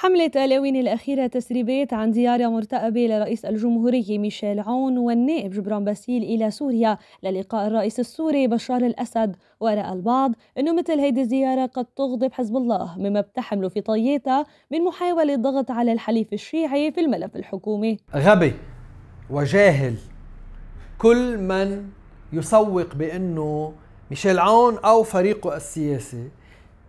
حملة الاوين الأخيرة تسريبات عن زيارة مرتقبة لرئيس الجمهورية ميشيل عون والنائب جبران باسيل إلى سوريا للقاء الرئيس السوري بشار الأسد ورأى البعض أنه مثل هيدي الزيارة قد تغضب حزب الله مما بتحمله في طياتها من محاولة ضغط على الحليف الشيعي في الملف الحكومي غبي وجاهل كل من يسوق بأنه ميشيل عون أو فريقه السياسي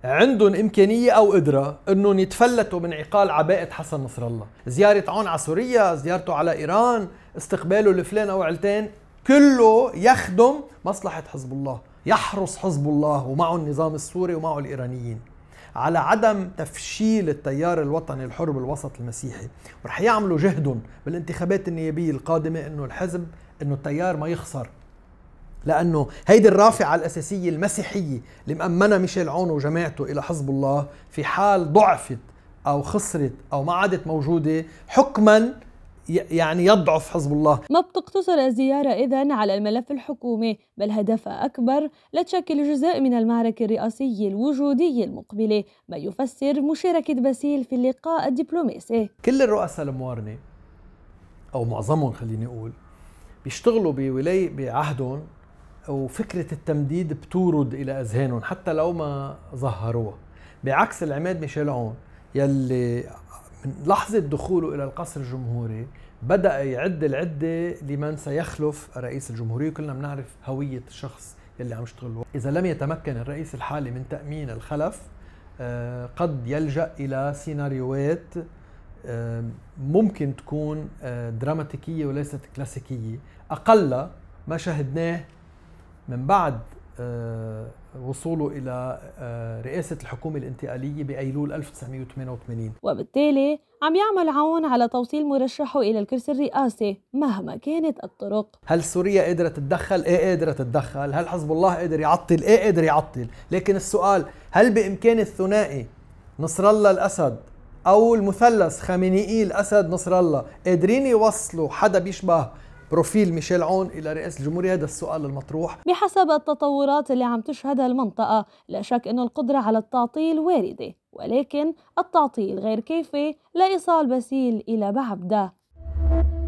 عندهم إمكانية أو قدرة أنهم يتفلتوا من عقال عباءة حسن نصر الله زيارة عون على سوريا زيارته على إيران استقباله لفلان أو علتان كله يخدم مصلحة حزب الله يحرس حزب الله ومعه النظام السوري ومعه الإيرانيين على عدم تفشيل التيار الوطني الحر بالوسط المسيحي ورح يعملوا جهدهم بالانتخابات النيابية القادمة أنه الحزب أنه التيار ما يخسر لانه هيدي الرافعه الاساسيه المسيحيه اللي مامنها ميشيل عون وجماعته الى حزب الله في حال ضعفت او خسرت او ما عادت موجوده حكما يعني يضعف حزب الله ما بتقتصر الزيارة إذا على الملف الحكومي بل هدفها أكبر لتشكل جزء من المعركة الرئاسية الوجودية المقبلة ما يفسر مشاركة باسيل في اللقاء الدبلوماسي كل الرؤساء الموارنة أو معظمهم خليني أقول بيشتغلوا بولاية بعهدهم وفكرة التمديد بتورد إلى أذهانهم حتى لو ما ظهروها بعكس العماد ميشيل عون يلي من لحظة دخوله إلى القصر الجمهوري بدأ يعد العدة لمن سيخلف رئيس الجمهورية كلنا بنعرف هوية الشخص يلي عم يشتغل إذا لم يتمكن الرئيس الحالي من تأمين الخلف آه، قد يلجأ إلى سيناريوهات آه، ممكن تكون آه، دراماتيكية وليست كلاسيكية أقل ما شاهدناه من بعد آه، وصوله إلى آه، رئاسة الحكومة الانتقالية بأيلول 1988 وبالتالي عم يعمل عون على توصيل مرشحه إلى الكرسي الرئاسي مهما كانت الطرق هل سوريا قدرت تتدخل؟ إيه قادره تتدخل هل حزب الله قدر يعطل؟ إيه قادر يعطل لكن السؤال هل بإمكان الثنائي نصر الله الأسد أو المثلث خامنئي الأسد نصر الله قادرين يوصلوا حدا بيشبه بروفيل ميشيل عون الى رئاسه الجمهوريه هذا السؤال المطروح بحسب التطورات اللي عم تشهدها المنطقه لا شك انه القدره على التعطيل وارده ولكن التعطيل غير كافي لايصال بسيل الى بعبده